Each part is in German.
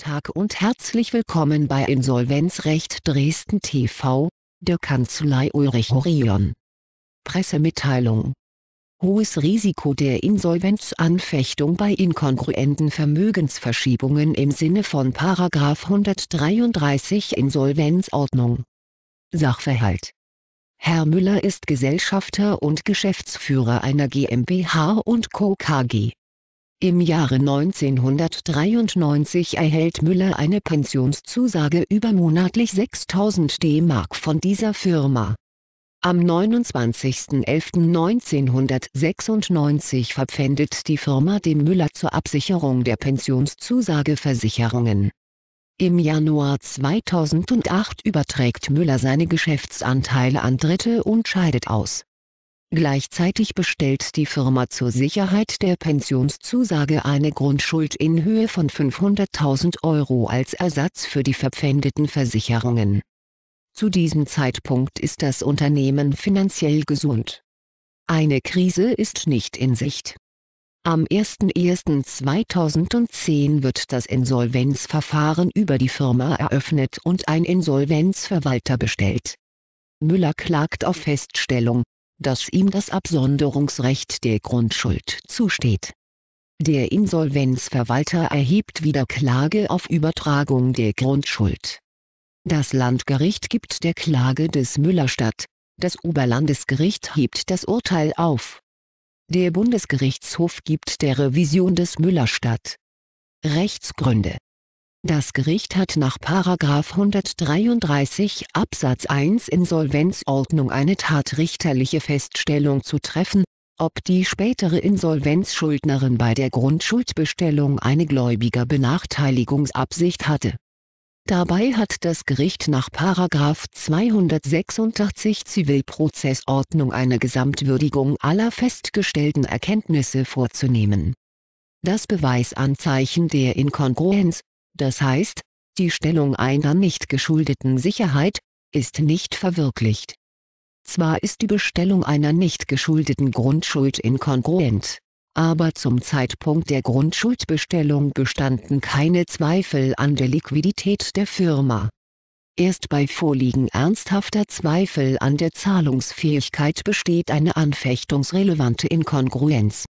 Tag und herzlich willkommen bei Insolvenzrecht Dresden TV, der Kanzlei Ulrich Horion. Pressemitteilung Hohes Risiko der Insolvenzanfechtung bei inkongruenten Vermögensverschiebungen im Sinne von 133 Insolvenzordnung Sachverhalt Herr Müller ist Gesellschafter und Geschäftsführer einer GmbH und Co. KG. Im Jahre 1993 erhält Müller eine Pensionszusage über monatlich 6000 DM von dieser Firma. Am 29.11.1996 verpfändet die Firma dem Müller zur Absicherung der Pensionszusage Versicherungen. Im Januar 2008 überträgt Müller seine Geschäftsanteile an Dritte und scheidet aus Gleichzeitig bestellt die Firma zur Sicherheit der Pensionszusage eine Grundschuld in Höhe von 500.000 Euro als Ersatz für die verpfändeten Versicherungen. Zu diesem Zeitpunkt ist das Unternehmen finanziell gesund. Eine Krise ist nicht in Sicht. Am 01.01.2010 wird das Insolvenzverfahren über die Firma eröffnet und ein Insolvenzverwalter bestellt. Müller klagt auf Feststellung, dass ihm das Absonderungsrecht der Grundschuld zusteht. Der Insolvenzverwalter erhebt wieder Klage auf Übertragung der Grundschuld. Das Landgericht gibt der Klage des Müller statt, das Oberlandesgericht hebt das Urteil auf. Der Bundesgerichtshof gibt der Revision des Müller statt. Rechtsgründe das Gericht hat nach 133 Absatz 1 Insolvenzordnung eine tatrichterliche Feststellung zu treffen, ob die spätere Insolvenzschuldnerin bei der Grundschuldbestellung eine gläubiger Benachteiligungsabsicht hatte. Dabei hat das Gericht nach 286 Zivilprozessordnung eine Gesamtwürdigung aller festgestellten Erkenntnisse vorzunehmen. Das Beweisanzeichen der Inkongruenz das heißt, die Stellung einer nicht geschuldeten Sicherheit, ist nicht verwirklicht. Zwar ist die Bestellung einer nicht geschuldeten Grundschuld inkongruent, aber zum Zeitpunkt der Grundschuldbestellung bestanden keine Zweifel an der Liquidität der Firma. Erst bei Vorliegen ernsthafter Zweifel an der Zahlungsfähigkeit besteht eine anfechtungsrelevante Inkongruenz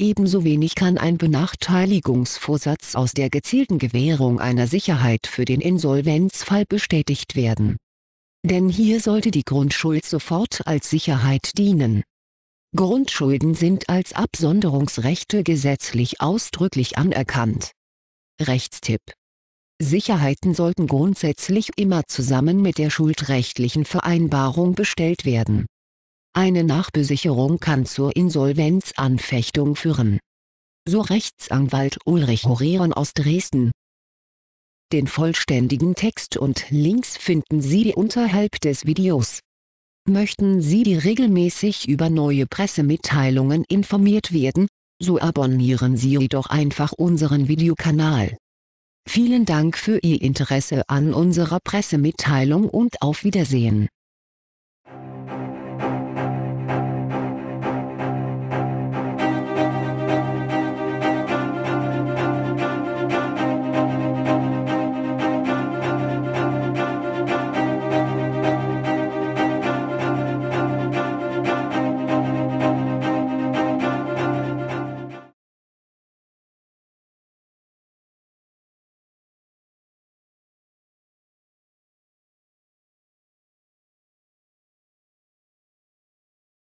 Ebenso wenig kann ein Benachteiligungsvorsatz aus der gezielten Gewährung einer Sicherheit für den Insolvenzfall bestätigt werden. Denn hier sollte die Grundschuld sofort als Sicherheit dienen. Grundschulden sind als Absonderungsrechte gesetzlich ausdrücklich anerkannt. Rechtstipp Sicherheiten sollten grundsätzlich immer zusammen mit der schuldrechtlichen Vereinbarung bestellt werden eine Nachbesicherung kann zur Insolvenzanfechtung führen. So Rechtsanwalt Ulrich Horeon aus Dresden. Den vollständigen Text und Links finden Sie unterhalb des Videos. Möchten Sie regelmäßig über neue Pressemitteilungen informiert werden, so abonnieren Sie jedoch einfach unseren Videokanal. Vielen Dank für Ihr Interesse an unserer Pressemitteilung und auf Wiedersehen.